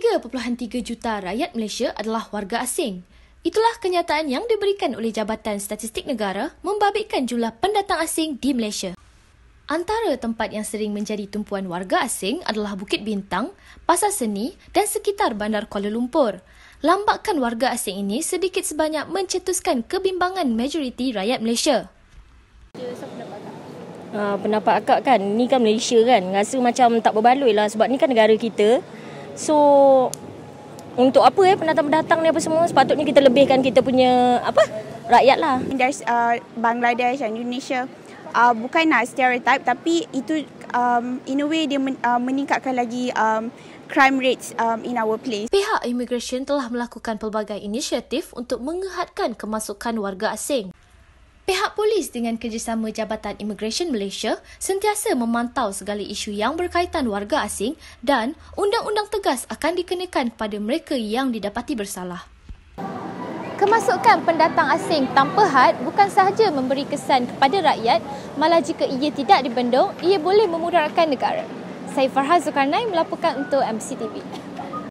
3.3 juta rakyat Malaysia adalah warga asing. Itulah kenyataan yang diberikan oleh Jabatan Statistik Negara membabitkan jumlah pendatang asing di Malaysia. Antara tempat yang sering menjadi tumpuan warga asing adalah Bukit Bintang, Pasar Seni dan sekitar Bandar Kuala Lumpur. Lambakan warga asing ini sedikit sebanyak mencetuskan kebimbangan majoriti rakyat Malaysia. Uh, pendapat akak kan, ni kan Malaysia kan, rasa macam tak berbaloi lah sebab ni kan negara kita. So untuk apa eh pendatang-pendatang ni apa semua sepatutnya kita lebihkan kita punya apa rakyat lah. There's uh, Bangladesh and Indonesia uh, bukan nak stereotype tapi itu um, in a way dia men, uh, meningkatkan lagi um, crime rates um, in our place. Pihak immigration telah melakukan pelbagai inisiatif untuk mengehadkan kemasukan warga asing. Pihak polis dengan kerjasama Jabatan Immigration Malaysia sentiasa memantau segala isu yang berkaitan warga asing dan undang-undang tegas akan dikenakan kepada mereka yang didapati bersalah. Kemasukan pendatang asing tanpa had bukan sahaja memberi kesan kepada rakyat, malah jika ia tidak dibendung, ia boleh memudaratkan negara. Saya Farhan Zulkarnain melaporkan untuk MCTV.